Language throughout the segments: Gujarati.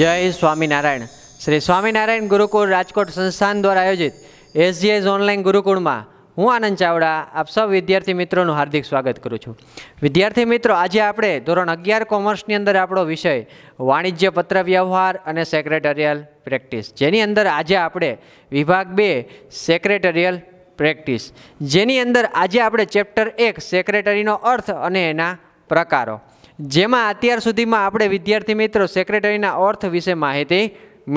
જય સ્વામિનારાયણ શ્રી સ્વામિનારાયણ ગુરુકુળ રાજકોટ સંસ્થાન દ્વારા આયોજિત એસજીએસ ઓનલાઈન ગુરુકુળમાં હું આનંદ ચાવડા આપ સૌ વિદ્યાર્થી મિત્રોનું હાર્દિક સ્વાગત કરું છું વિદ્યાર્થી મિત્રો આજે આપણે ધોરણ અગિયાર કોમર્સની અંદર આપણો વિષય વાણિજ્ય પત્ર વ્યવહાર અને સેક્રેટરિયલ પ્રેક્ટિસ જેની અંદર આજે આપણે વિભાગ બે સેક્રેટરિયલ પ્રેક્ટિસ જેની અંદર આજે આપણે ચેપ્ટર એક સેક્રેટરીનો અર્થ અને એના પ્રકારો જેમાં અત્યાર સુધીમાં આપણે વિદ્યાર્થી મિત્રો સેક્રેટરીના અર્થ વિશે માહિતી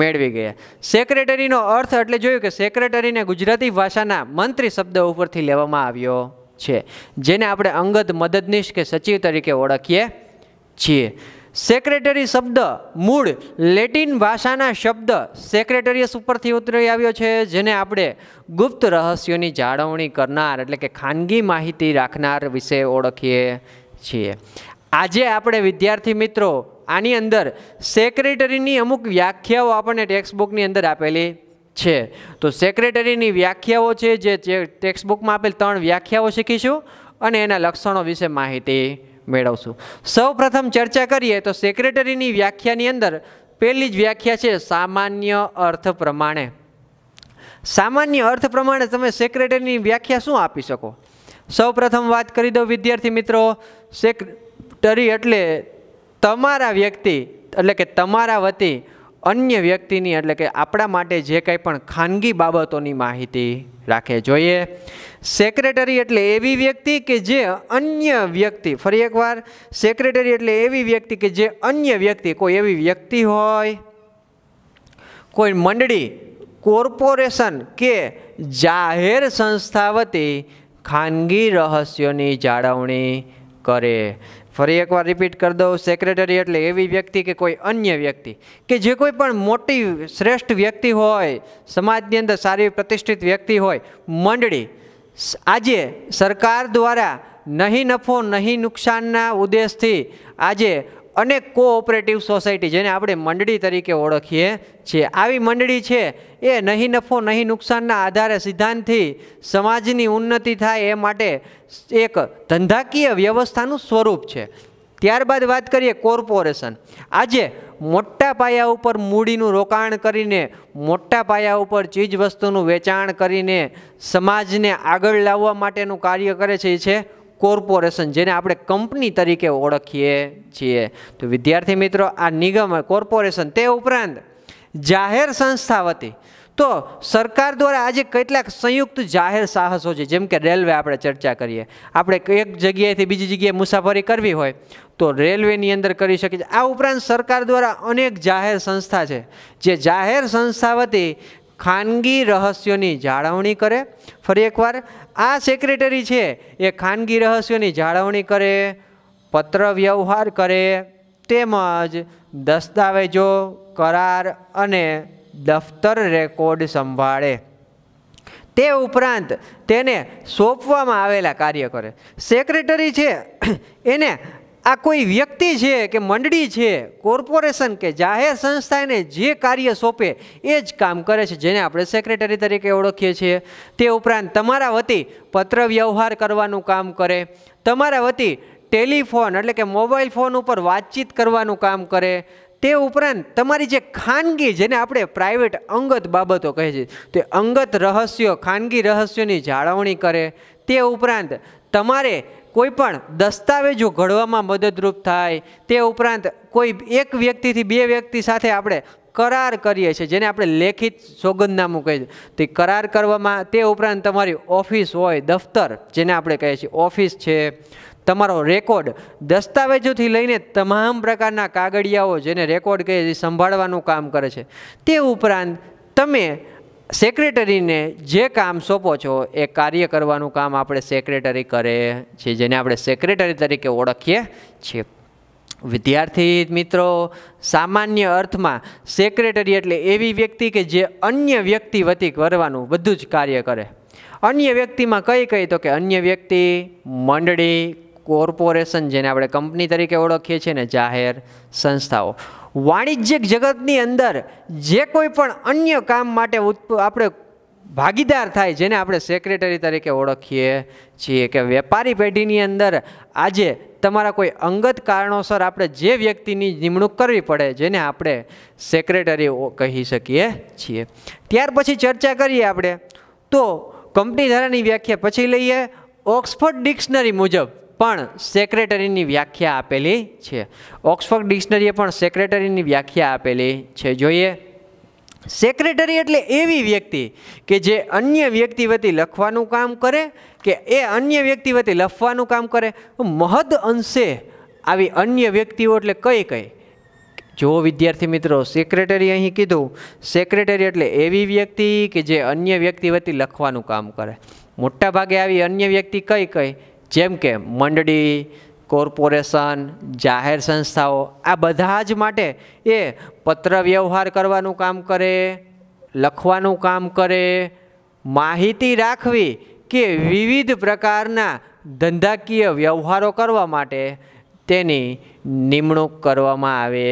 મેળવી ગયા સેક્રેટરીનો અર્થ એટલે જોયું કે સેક્રેટરીને ગુજરાતી ભાષાના મંત્રી શબ્દ ઉપરથી લેવામાં આવ્યો છે જેને આપણે અંગત મદદનીશ કે સચિવ તરીકે ઓળખીએ છીએ સેક્રેટરી શબ્દ મૂળ લેટિન ભાષાના શબ્દ સેક્રેટરીયસ ઉપરથી ઉતરી આવ્યો છે જેને આપણે ગુપ્ત રહસ્યોની જાળવણી કરનાર એટલે કે ખાનગી માહિતી રાખનાર વિશે ઓળખીએ છીએ આજે આપણે વિદ્યાર્થી મિત્રો આની અંદર સેક્રેટરીની અમુક વ્યાખ્યાઓ આપણને ટેક્સ્ટબુકની અંદર આપેલી છે તો સેક્રેટરીની વ્યાખ્યાઓ છે જે ટેક્સ્ટબુકમાં આપેલ ત્રણ વ્યાખ્યાઓ શીખીશું અને એના લક્ષણો વિશે માહિતી મેળવશું સૌ ચર્ચા કરીએ તો સેક્રેટરીની વ્યાખ્યાની અંદર પહેલી જ વ્યાખ્યા છે સામાન્ય અર્થ પ્રમાણે સામાન્ય અર્થ પ્રમાણે તમે સેક્રેટરીની વ્યાખ્યા શું આપી શકો સૌ વાત કરી દો વિદ્યાર્થી મિત્રો સેક ટરી એટલે તમારા વ્યક્તિ એટલે કે તમારા વતી અન્ય વ્યક્તિની એટલે કે આપણા માટે જે કંઈ પણ ખાનગી બાબતોની માહિતી રાખે જોઈએ સેક્રેટરી એટલે એવી વ્યક્તિ કે જે અન્ય વ્યક્તિ ફરી એકવાર સેક્રેટરી એટલે એવી વ્યક્તિ કે જે અન્ય વ્યક્તિ કોઈ એવી વ્યક્તિ હોય કોઈ મંડળી કોર્પોરેશન કે જાહેર સંસ્થા વતી ખાનગી રહસ્યોની જાળવણી કરે ફરી એકવાર રિપીટ કરી દઉં સેક્રેટરી એટલે એવી વ્યક્તિ કે કોઈ અન્ય વ્યક્તિ કે જે કોઈ પણ મોટી શ્રેષ્ઠ વ્યક્તિ હોય સમાજની અંદર સારી પ્રતિષ્ઠિત વ્યક્તિ હોય મંડળી આજે સરકાર દ્વારા નહીં નફો નહીં નુકસાનના ઉદ્દેશથી આજે અને કોઓપરેટિવ સોસાયટી જેને આપણે મંડળી તરીકે ઓળખીએ છીએ આવી મંડળી છે એ નહીં નફો નહીં નુકસાનના આધારે સિદ્ધાંતથી સમાજની ઉન્નતિ થાય એ માટે એક ધંધાકીય વ્યવસ્થાનું સ્વરૂપ છે ત્યારબાદ વાત કરીએ કોર્પોરેશન આજે મોટા પાયા ઉપર મૂડીનું રોકાણ કરીને મોટા પાયા ઉપર ચીજ વસ્તુનું વેચાણ કરીને સમાજને આગળ લાવવા માટેનું કાર્ય કરે છે એ છે કોર્પોરેશન જેને આપણે કંપની તરીકે ઓળખીએ છીએ તો વિદ્યાર્થી મિત્રો આ નિગમ કોર્પોરેશન તે ઉપરાંત જાહેર સંસ્થા વતી તો સરકાર દ્વારા આજે કેટલાક સંયુક્ત જાહેર સાહસો છે જેમ કે રેલવે આપણે ચર્ચા કરીએ આપણે એક જગ્યાએથી બીજી જગ્યાએ મુસાફરી કરવી હોય તો રેલવેની અંદર કરી શકે છે આ ઉપરાંત સરકાર દ્વારા અનેક જાહેર સંસ્થા છે જે જાહેર સંસ્થા વતી ખાનગી રહસ્યોની જાળવણી કરે ફરી એકવાર આ સેક્રેટરી છે એ ખાનગી રહસ્યોની જાળવણી કરે પત્ર વ્યવહાર કરે તેમજ દસ્તાવેજો કરાર અને દફતર રેકોર્ડ સંભાળે તે ઉપરાંત તેને સોંપવામાં આવેલા કાર્ય કરે સેક્રેટરી છે એને આ કોઈ વ્યક્તિ છે કે મંડળી છે કોર્પોરેશન કે જાહેર સંસ્થાને જે કાર્ય સોંપે એ જ કામ કરે છે જેને આપણે સેક્રેટરી તરીકે ઓળખીએ છીએ તે ઉપરાંત તમારા વતી પત્ર વ્યવહાર કરવાનું કામ કરે તમારા વતી ટેલિફોન એટલે કે મોબાઈલ ફોન ઉપર વાતચીત કરવાનું કામ કરે તે ઉપરાંત તમારી જે ખાનગી જેને આપણે પ્રાઇવેટ અંગત બાબતો કહે છે તે અંગત રહસ્યો ખાનગી રહસ્યોની જાળવણી કરે તે ઉપરાંત તમારે કોઈ પણ દસ્તાવેજો ઘડવામાં મદદરૂપ થાય તે ઉપરાંત કોઈ એક વ્યક્તિથી બે વ્યક્તિ સાથે આપણે કરાર કરીએ છીએ જેને આપણે લેખિત સોગંદનામું કહીએ છીએ તે કરાર કરવામાં તે ઉપરાંત તમારી ઓફિસ હોય દફતર જેને આપણે કહીએ છીએ ઓફિસ છે તમારો રેકોર્ડ દસ્તાવેજોથી લઈને તમામ પ્રકારના કાગળિયાઓ જેને રેકોર્ડ કહે છે સંભાળવાનું કામ કરે છે તે ઉપરાંત તમે સેક્રેટરીને જે કામ સોંપો છો એ કાર્ય કરવાનું કામ આપણે સેક્રેટરી કરે છે જેને આપણે સેક્રેટરી તરીકે ઓળખીએ છીએ વિદ્યાર્થી મિત્રો સામાન્ય અર્થમાં સેક્રેટરી એટલે એવી વ્યક્તિ કે જે અન્ય વ્યક્તિ વતી કરવાનું બધું જ કાર્ય કરે અન્ય વ્યક્તિમાં કઈ કઈ તો કે અન્ય વ્યક્તિ મંડળી કોર્પોરેશન જેને આપણે કંપની તરીકે ઓળખીએ છીએ ને જાહેર સંસ્થાઓ વાણિજ્યિક જગતની અંદર જે કોઈ પણ અન્ય કામ માટે આપણે ભાગીદાર થાય જેને આપણે સેક્રેટરી તરીકે ઓળખીએ છીએ કે વેપારી પેઢીની અંદર આજે તમારા કોઈ અંગત કારણોસર આપણે જે વ્યક્તિની નિમણૂક કરવી પડે જેને આપણે સેક્રેટરી કહી શકીએ છીએ ત્યાર પછી ચર્ચા કરીએ આપણે તો કંપની ધારાની વ્યાખ્યા પછી લઈએ ઓક્સફર્ડ ડિક્શનરી મુજબ પણ સેક્રેટરીની વ્યાખ્યા આપેલી છે ઓક્સફર્ડ ડિક્શનરીએ પણ સેક્રેટરીની વ્યાખ્યા આપેલી છે જોઈએ સેક્રેટરી એટલે એવી વ્યક્તિ કે જે અન્ય વ્યક્તિ વતી લખવાનું કામ કરે કે એ અન્ય વ્યક્તિ વતી લખવાનું કામ કરે મહદ અંશે આવી અન્ય વ્યક્તિઓ એટલે કઈ કઈ જો વિદ્યાર્થી મિત્રો સેક્રેટરી અહીં કીધું સેક્રેટરી એટલે એવી વ્યક્તિ કે જે અન્ય વ્યક્તિ વતી લખવાનું કામ કરે મોટાભાગે આવી અન્ય વ્યક્તિ કઈ કઈ જેમ કે મંડળી કોર્પોરેશન જાહેર સંસ્થાઓ આ બધા જ માટે એ પત્ર વ્યવહાર કરવાનું કામ કરે લખવાનું કામ કરે માહિતી રાખવી કે વિવિધ પ્રકારના ધંધાકીય વ્યવહારો કરવા માટે તેની નિમણૂક કરવામાં આવે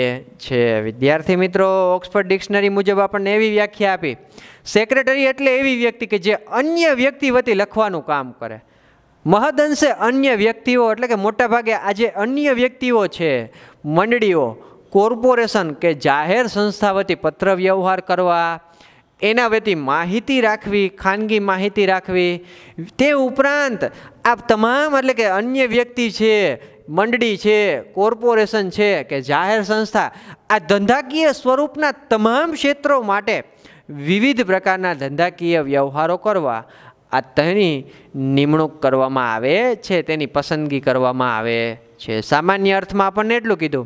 છે વિદ્યાર્થી મિત્રો ઓક્સફર્ડ ડિક્શનરી મુજબ આપણને એવી વ્યાખ્યા આપી સેક્રેટરી એટલે એવી વ્યક્તિ કે જે અન્ય વ્યક્તિ વતી લખવાનું કામ કરે મહદઅંશે અન્ય વ્યક્તિઓ એટલે કે મોટાભાગે આજે અન્ય વ્યક્તિઓ છે મંડળીઓ કોર્પોરેશન કે જાહેર સંસ્થા વતી પત્ર વ્યવહાર કરવા એના વતી માહિતી રાખવી ખાનગી માહિતી રાખવી તે ઉપરાંત આ તમામ એટલે કે અન્ય વ્યક્તિ છે મંડળી છે કોર્પોરેશન છે કે જાહેર સંસ્થા આ ધંધાકીય સ્વરૂપના તમામ ક્ષેત્રો માટે વિવિધ પ્રકારના ધંધાકીય વ્યવહારો કરવા આ તેની નિમણૂક કરવામાં આવે છે તેની પસંદગી કરવામાં આવે છે સામાન્ય અર્થમાં આપણને એટલું કીધું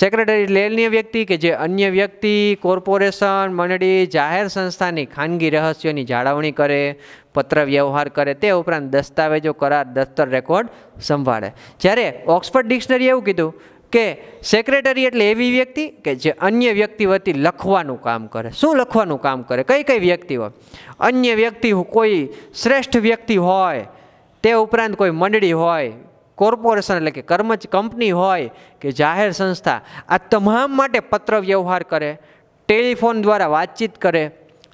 સેક્રેટરી એટલે વ્યક્તિ કે જે અન્ય વ્યક્તિ કોર્પોરેશન મંડળી જાહેર સંસ્થાની ખાનગી રહસ્યોની જાળવણી કરે પત્ર વ્યવહાર કરે તે ઉપરાંત દસ્તાવેજો કરાર દસ્તર રેકોર્ડ સંભાળે જ્યારે ઓક્સફર્ડ ડિક્શનરી એવું કીધું કે સેક્રેટરી એટલે એવી વ્યક્તિ કે જે અન્ય વ્યક્તિ વતી લખવાનું કામ કરે શું લખવાનું કામ કરે કઈ કઈ વ્યક્તિ હોય અન્ય વ્યક્તિ કોઈ શ્રેષ્ઠ વ્યક્તિ હોય તે ઉપરાંત કોઈ મંડળી હોય કોર્પોરેશન એટલે કે કર્મચ કંપની હોય કે જાહેર સંસ્થા આ તમામ માટે પત્ર વ્યવહાર કરે ટેલિફોન દ્વારા વાતચીત કરે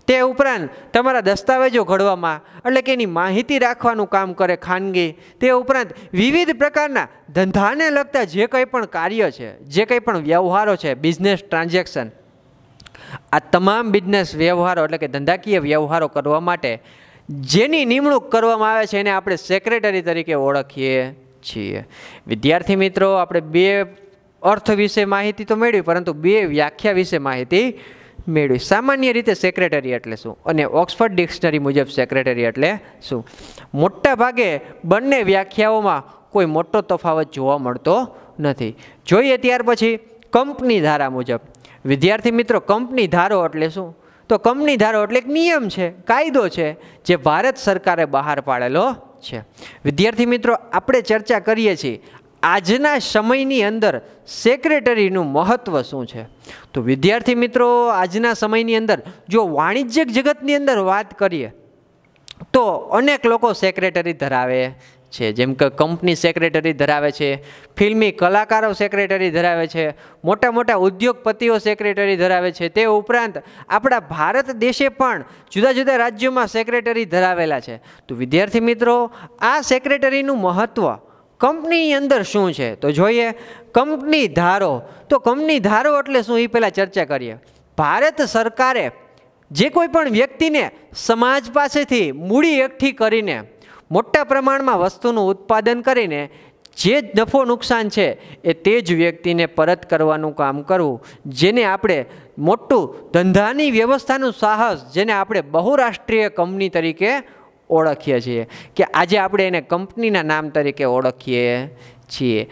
તે ઉપરાંત તમારા દસ્તાવેજો ઘડવામાં એટલે કે એની માહિતી રાખવાનું કામ કરે ખાનગી તે ઉપરાંત વિવિધ પ્રકારના ધંધાને લગતા જે કંઈ પણ કાર્ય છે જે કંઈ પણ વ્યવહારો છે બિઝનેસ ટ્રાન્ઝેક્શન આ તમામ બિઝનેસ વ્યવહારો એટલે કે ધંધાકીય વ્યવહારો કરવા માટે જેની નિમણૂક કરવામાં આવે છે એને આપણે સેક્રેટરી તરીકે ઓળખીએ છીએ વિદ્યાર્થી મિત્રો આપણે બે અર્થ વિશે માહિતી તો મેળવી પરંતુ બે વ્યાખ્યા વિશે માહિતી મેળવી સામાન્ય રીતે સેક્રેટરી એટલે શું અને ઓક્સફર્ડ ડિક્શનરી મુજબ સેક્રેટરી એટલે શું મોટા ભાગે બંને વ્યાખ્યાઓમાં કોઈ મોટો તફાવત જોવા મળતો નથી જોઈએ ત્યાર પછી કંપની ધારા મુજબ વિદ્યાર્થી મિત્રો કંપની ધારો એટલે શું તો કંપની ધારો એટલે એક નિયમ છે કાયદો છે જે ભારત સરકારે બહાર પાડેલો છે વિદ્યાર્થી મિત્રો આપણે ચર્ચા કરીએ છીએ આજના સમયની અંદર સેક્રેટરીનું મહત્ત્વ શું છે તો વિદ્યાર્થી મિત્રો આજના સમયની અંદર જો વાણિજ્યક જગતની અંદર વાત કરીએ તો અનેક લોકો સેક્રેટરી ધરાવે છે જેમ કે કંપની સેક્રેટરી ધરાવે છે ફિલ્મી કલાકારો સેક્રેટરી ધરાવે છે મોટા મોટા ઉદ્યોગપતિઓ સેક્રેટરી ધરાવે છે તે ઉપરાંત આપણા ભારત દેશે પણ જુદા જુદા રાજ્યોમાં સેક્રેટરી ધરાવેલા છે તો વિદ્યાર્થી મિત્રો આ સેક્રેટરીનું મહત્ત્વ કંપનીની અંદર શું છે તો જોઈએ કંપની ધારો તો કંપની ધારો એટલે શું એ પહેલાં ચર્ચા કરીએ ભારત સરકારે જે કોઈ પણ વ્યક્તિને સમાજ પાસેથી મૂડી એકઠી કરીને મોટા પ્રમાણમાં વસ્તુનું ઉત્પાદન કરીને જે નફો નુકસાન છે એ તે જ વ્યક્તિને પરત કરવાનું કામ કરવું જેને આપણે મોટું ધંધાની વ્યવસ્થાનું સાહસ જેને આપણે બહુરાષ્ટ્રીય કંપની તરીકે ઓળખીએ છીએ કે આજે આપણે એને કંપનીના નામ તરીકે ઓળખીએ છીએ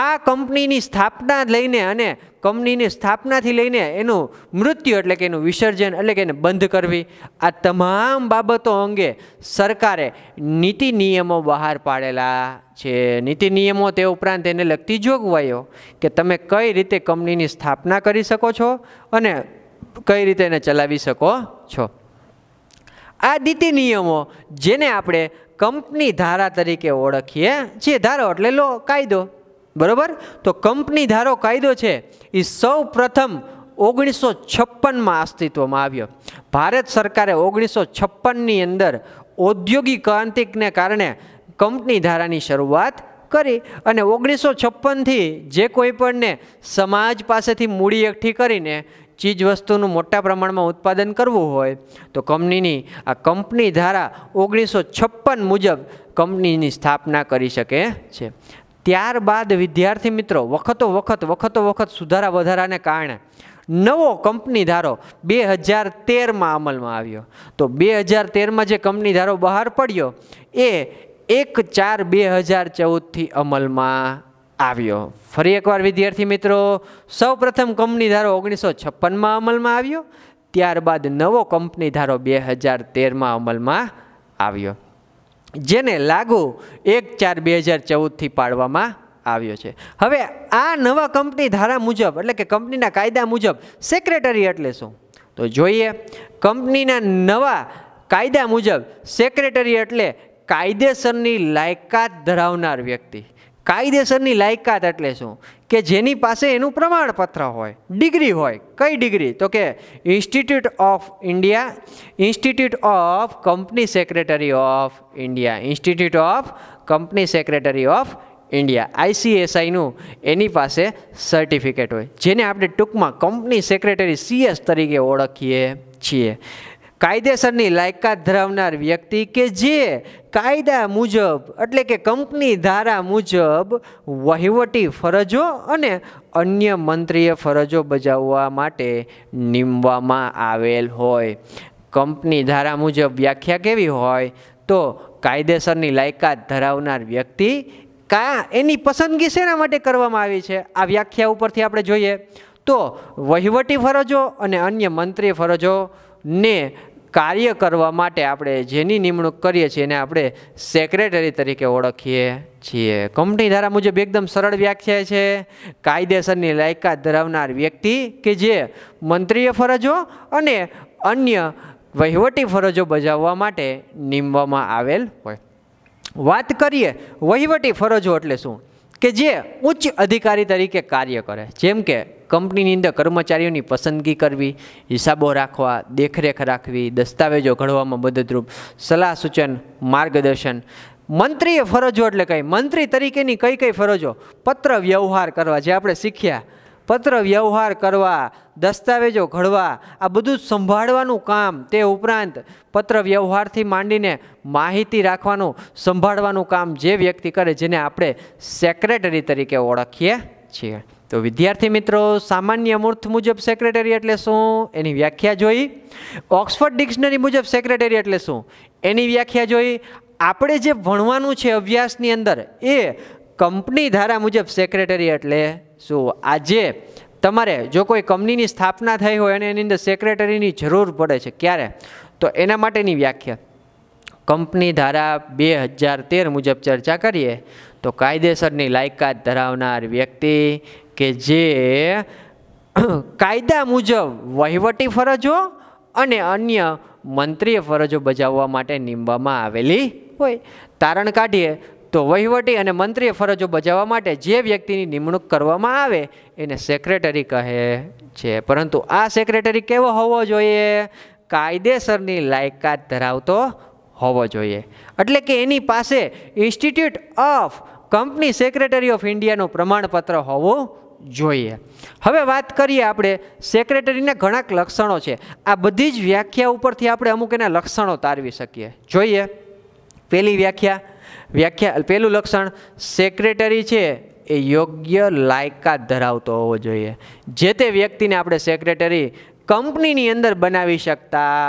આ કંપનીની સ્થાપના લઈને અને કંપનીની સ્થાપનાથી લઈને એનું મૃત્યુ એટલે કે એનું વિસર્જન એટલે કે એને બંધ કરવી આ તમામ બાબતો અંગે સરકારે નીતિ નિયમો બહાર પાડેલા છે નીતિ નિયમો તે ઉપરાંત એને લગતી જોગવાઈઓ કે તમે કઈ રીતે કંપનીની સ્થાપના કરી શકો છો અને કઈ રીતે એને ચલાવી શકો છો આ નીતિ નિયમો જેને આપણે કંપની ધારા તરીકે ઓળખીએ છીએ ધારો એટલે લો કાયદો બરાબર તો કંપની ધારો કાયદો છે એ સૌ પ્રથમ ઓગણીસો છપ્પનમાં અસ્તિત્વમાં આવ્યો ભારત સરકારે ઓગણીસો છપ્પનની અંદર ઔદ્યોગિક ક્રાંતિકને કારણે કંપની ધારાની શરૂઆત કરી અને ઓગણીસો છપ્પનથી જે કોઈ પણને સમાજ પાસેથી મૂડી એકઠી કરીને ચીજ વસ્તુનું મોટા પ્રમાણમાં ઉત્પાદન કરવું હોય તો કંપનીની આ કંપની ધારા ઓગણીસો છપ્પન મુજબ કંપનીની સ્થાપના કરી શકે છે ત્યારબાદ વિદ્યાર્થી મિત્રો વખતો વખત વખતો વખત સુધારા વધારાને કારણે નવો કંપની ધારો બે હજાર તેરમાં અમલમાં આવ્યો તો બે હજાર તેરમાં જે કંપની ધારો બહાર પડ્યો એ એક ચાર બે હજાર ચૌદથી અમલમાં આવ્યો ફરી એકવાર વિદ્યાર્થી મિત્રો સૌપ્રથમ કંપની ધારો ઓગણીસો છપ્પનમાં અમલમાં આવ્યો ત્યારબાદ નવો કંપની ધારો બે હજાર તેરમાં અમલમાં આવ્યો જેને લાગુ એક ચાર બે હજાર ચૌદથી પાડવામાં આવ્યો છે હવે આ નવા કંપની ધારા મુજબ એટલે કે કંપનીના કાયદા મુજબ સેક્રેટરી એટલે શું તો જોઈએ કંપનીના નવા કાયદા મુજબ સેક્રેટરી એટલે કાયદેસરની લાયકાત ધરાવનાર વ્યક્તિ કાયદેસરની લાયકાત એટલે શું કે જેની પાસે એનું પ્રમાણપત્ર હોય ડિગ્રી હોય કઈ ડિગ્રી તો કે institute of India institute of company secretary of India institute of company secretary of India આઈસીએસઆઈનું એની પાસે સર્ટિફિકેટ હોય જેને આપણે ટૂંકમાં કંપની સેક્રેટરી સીએસ તરીકે ઓળખીએ છીએ કાયદેસરની લાયકાત ધરાવનાર વ્યક્તિ કે જે કાયદા મુજબ એટલે કે કંપની ધારા મુજબ વહીવટી ફરજો અને અન્ય મંત્રીય ફરજો બજાવવા માટે નીમવામાં આવેલ હોય કંપની ધારા મુજબ વ્યાખ્યા કેવી હોય તો કાયદેસરની લાયકાત ધરાવનાર વ્યક્તિ કયા એની પસંદગી શેના માટે કરવામાં આવી છે આ વ્યાખ્યા ઉપરથી આપણે જોઈએ તો વહીવટી ફરજો અને અન્ય મંત્રી ફરજોને કાર્ય કરવા માટે આપણે જેની નિમણૂક કરીએ છીએ એને આપણે સેક્રેટરી તરીકે ઓળખીએ છીએ કંપની ધારા મુજબ એકદમ સરળ વ્યાખ્યા છે કાયદેસરની લાયકાત ધરાવનાર વ્યક્તિ કે જે મંત્રીય ફરજો અને અન્ય વહીવટી ફરજો બજાવવા માટે નીમવામાં આવેલ હોય વાત કરીએ વહીવટી ફરજો એટલે શું કે જે ઉચ્ચ અધિકારી તરીકે કાર્ય કરે જેમ કે કંપનીની અંદર કર્મચારીઓની પસંદગી કરવી હિસાબો રાખવા દેખરેખ રાખવી દસ્તાવેજો ઘડવામાં મદદરૂપ સલાહ સૂચન માર્ગદર્શન મંત્રીએ ફરજો એટલે કંઈ મંત્રી તરીકેની કઈ કઈ ફરજો પત્ર વ્યવહાર કરવા જે આપણે શીખ્યા પત્ર વ્યવહાર કરવા દસ્તાવેજો ઘડવા આ બધું સંભાળવાનું કામ તે ઉપરાંત પત્ર વ્યવહારથી માંડીને માહિતી રાખવાનું સંભાળવાનું કામ જે વ્યક્તિ કરે જેને આપણે સેક્રેટરી તરીકે ઓળખીએ છીએ તો વિદ્યાર્થી મિત્રો સામાન્ય મૂર્ત મુજબ સેક્રેટરી એટલે શું એની વ્યાખ્યા જોઈ ઓક્સફર્ડ ડિક્શનરી મુજબ સેક્રેટરી એટલે શું એની વ્યાખ્યા જોઈ આપણે જે ભણવાનું છે અભ્યાસની અંદર એ કંપની ધારા મુજબ સેક્રેટરી એટલે શું આજે તમારે જો કોઈ કંપનીની સ્થાપના થઈ હોય અને એની અંદર સેક્રેટરીની જરૂર પડે છે ક્યારે તો એના માટેની વ્યાખ્યા કંપની ધારા બે હજાર તેર મુજબ ચર્ચા કરીએ તો કાયદેસરની લાયકાત ધરાવનાર વ્યક્તિ કે જે કાયદા મુજબ વહીવટી ફરજો અને અન્ય મંત્રીય ફરજો બજાવવા માટે નીમવામાં આવેલી હોય તારણ કાઢીએ તો વહીવટી અને મંત્રીએ ફરજો બજાવવા માટે જે વ્યક્તિની નિમણૂક કરવામાં આવે એને સેક્રેટરી કહે છે પરંતુ આ સેક્રેટરી કેવો હોવો જોઈએ કાયદેસરની લાયકાત ધરાવતો હોવો જોઈએ એટલે કે એની પાસે institute of company secretary of ઇન્ડિયાનું પ્રમાણપત્ર હોવું જોઈએ હવે વાત કરીએ આપણે સેક્રેટરીના ઘણાક લક્ષણો છે આ બધી જ વ્યાખ્યા ઉપરથી આપણે અમુક એના લક્ષણો તારવી શકીએ જોઈએ પહેલી વ્યાખ્યા વ્યાખ્યા પહેલું લક્ષણ સેક્રેટરી છે એ યોગ્ય લાયકાત ધરાવતો હોવો જોઈએ જે તે વ્યક્તિને આપણે સેક્રેટરી કંપનીની અંદર બનાવી શકતા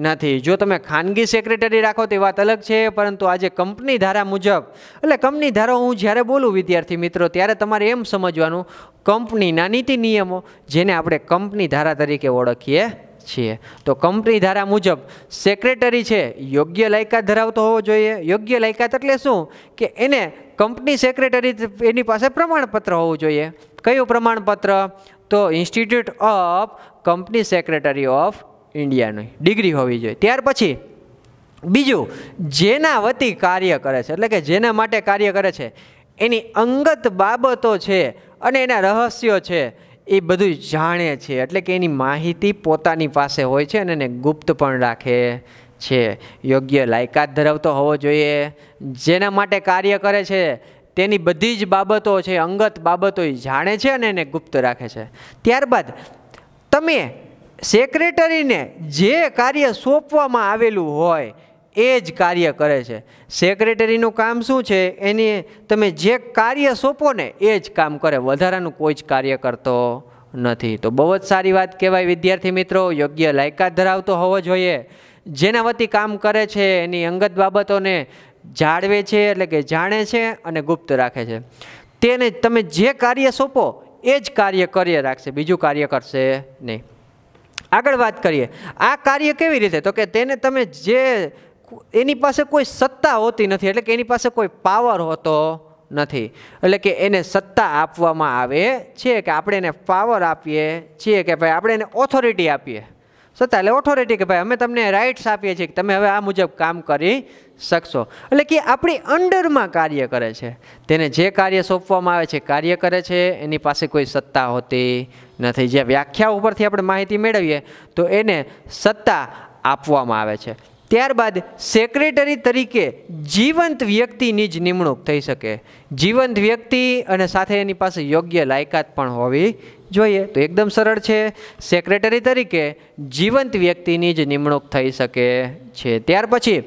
નથી જો તમે ખાનગી સેક્રેટરી રાખો તે વાત અલગ છે પરંતુ આજે કંપની ધારા મુજબ એટલે કંપની ધારો હું જ્યારે બોલું વિદ્યાર્થી મિત્રો ત્યારે તમારે એમ સમજવાનું કંપનીના નીતિ નિયમો જેને આપણે કંપની ધારા તરીકે ઓળખીએ છીએ તો કંપની ધારા મુજબ સેક્રેટરી છે યોગ્ય લાયકાત ધરાવતો હોવો જોઈએ યોગ્ય લાયકાત એટલે શું કે એને કંપની સેક્રેટરી એની પાસે પ્રમાણપત્ર હોવું જોઈએ કયું પ્રમાણપત્ર તો institute of company secretary of ઇન્ડિયાની ડિગ્રી હોવી જોઈએ ત્યાર પછી બીજું જેના વતી કાર્ય કરે છે એટલે કે જેના માટે કાર્ય કરે છે એની અંગત બાબતો છે અને એના રહસ્યો છે એ બધું જાણે છે એટલે કે એની માહિતી પોતાની પાસે હોય છે અને એને ગુપ્ત પણ રાખે છે યોગ્ય લાયકાત ધરાવતો હોવો જોઈએ જેના માટે કાર્ય કરે છે તેની બધી જ બાબતો છે અંગત બાબતો એ જાણે છે અને એને ગુપ્ત રાખે છે ત્યારબાદ તમે સેક્રેટરીને જે કાર્ય સોંપવામાં આવેલું હોય એ જ કાર્ય કરે છે સેક્રેટરીનું કામ શું છે એને તમે જે કાર્ય સોંપો ને એ જ કામ કરે વધારાનું કોઈ જ કાર્ય કરતો નથી તો બહુ જ સારી વાત કહેવાય વિદ્યાર્થી મિત્રો યોગ્ય લાયકાત ધરાવતો હોવો જોઈએ જેના વતી કામ કરે છે એની અંગત બાબતોને જાળવે છે એટલે કે જાણે છે અને ગુપ્ત રાખે છે તેને તમે જે કાર્ય સોંપો એ જ કાર્ય કરી રાખશે બીજું કાર્ય કરશે નહીં આગળ વાત કરીએ આ કાર્ય કેવી રીતે તો કે તેને તમે જે એની પાસે કોઈ સત્તા હોતી નથી એટલે કે એની પાસે કોઈ પાવર હોતો નથી એટલે કે એને સત્તા આપવામાં આવે છે કે આપણે એને પાવર આપીએ છીએ કે ભાઈ આપણે એને ઓથોરિટી આપીએ સત્તા એટલે ઓથોરિટી કે ભાઈ અમે તમને રાઇટ્સ આપીએ છીએ કે તમે હવે આ મુજબ કામ કરી શકશો એટલે કે આપણી અંડરમાં કાર્ય કરે છે તેને જે કાર્ય સોંપવામાં આવે છે કાર્ય કરે છે એની પાસે કોઈ સત્તા હોતી નથી જે વ્યાખ્યા ઉપરથી આપણે માહિતી મેળવીએ તો એને સત્તા આપવામાં આવે છે ત્યારબાદ સેક્રેટરી તરીકે જીવંત વ્યક્તિની જ નિમણૂક થઈ શકે જીવંત વ્યક્તિ અને સાથે એની પાસે યોગ્ય લાયકાત પણ હોવી જોઈએ તો એકદમ સરળ છે સેક્રેટરી તરીકે જીવંત વ્યક્તિની જ નિમણૂક થઈ શકે છે ત્યાર પછી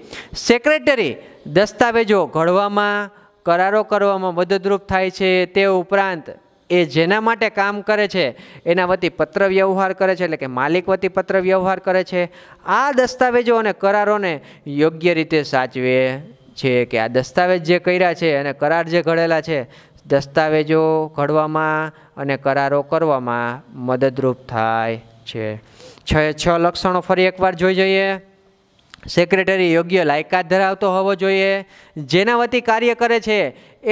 સેક્રેટરી દસ્તાવેજો ઘડવામાં કરારો કરવામાં મદદરૂપ થાય છે તે ઉપરાંત એ જેના માટે કામ કરે છે એના વતી પત્ર વ્યવહાર કરે છે એટલે કે માલિક વતી પત્ર વ્યવહાર કરે છે આ દસ્તાવેજો અને કરારોને યોગ્ય રીતે સાચવે છે કે આ દસ્તાવેજ જે કર્યા છે અને કરાર જે ઘડેલા છે દસ્તાવેજો ઘડવામાં અને કરારો કરવામાં મદદરૂપ થાય છે છ છ લક્ષણો ફરી એકવાર જોઈ જઈએ સેક્રેટરી યોગ્ય લાયકાત ધરાવતો હોવો જોઈએ જેના વતી કાર્ય કરે છે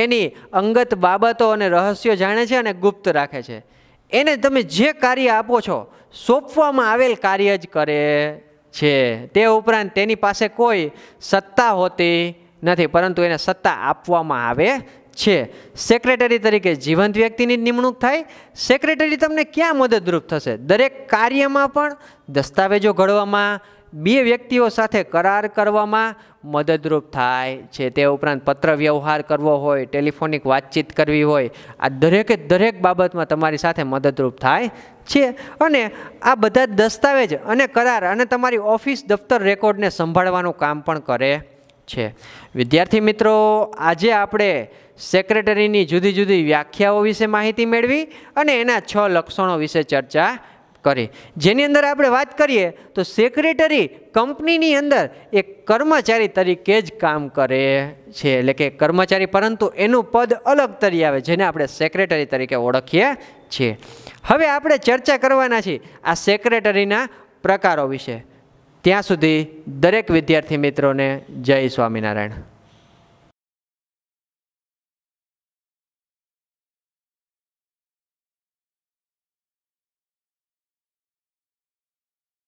એની અંગત બાબતો અને રહસ્યો જાણે છે અને ગુપ્ત રાખે છે એને તમે જે કાર્ય આપો છો સોંપવામાં આવેલ કાર્ય જ કરે છે તે ઉપરાંત તેની પાસે કોઈ સત્તા હોતી નથી પરંતુ એને સત્તા આપવામાં આવે છે સેક્રેટરી તરીકે જીવંત વ્યક્તિની નિમણૂક થાય સેક્રેટરી તમને ક્યાં મદદરૂપ થશે દરેક કાર્યમાં પણ દસ્તાવેજો ઘડવામાં બે વ્યક્તિઓ સાથે કરાર કરવામાં મદદરૂપ થાય છે તે ઉપરાંત પત્ર વ્યવહાર કરવો હોય ટેલિફોનિક વાતચીત કરવી હોય આ દરેકે દરેક બાબતમાં તમારી સાથે મદદરૂપ થાય છે અને આ બધા દસ્તાવેજ અને કરાર અને તમારી ઓફિસ દફતર રેકોર્ડને સંભાળવાનું કામ પણ કરે છે વિદ્યાર્થી મિત્રો આજે આપણે સેક્રેટરીની જુદી જુદી વ્યાખ્યાઓ વિશે માહિતી મેળવી અને એના છ લક્ષણો વિશે ચર્ચા કરે જેની અંદર આપણે વાત કરીએ તો સેક્રેટરી કંપનીની અંદર એક કર્મચારી તરીકે જ કામ કરે છે એટલે કે કર્મચારી પરંતુ એનું પદ અલગ તરી આવે જેને આપણે સેક્રેટરી તરીકે ઓળખીએ છીએ હવે આપણે ચર્ચા કરવાના છીએ આ સેક્રેટરીના પ્રકારો વિશે ત્યાં સુધી દરેક વિદ્યાર્થી મિત્રોને જય સ્વામિનારાયણ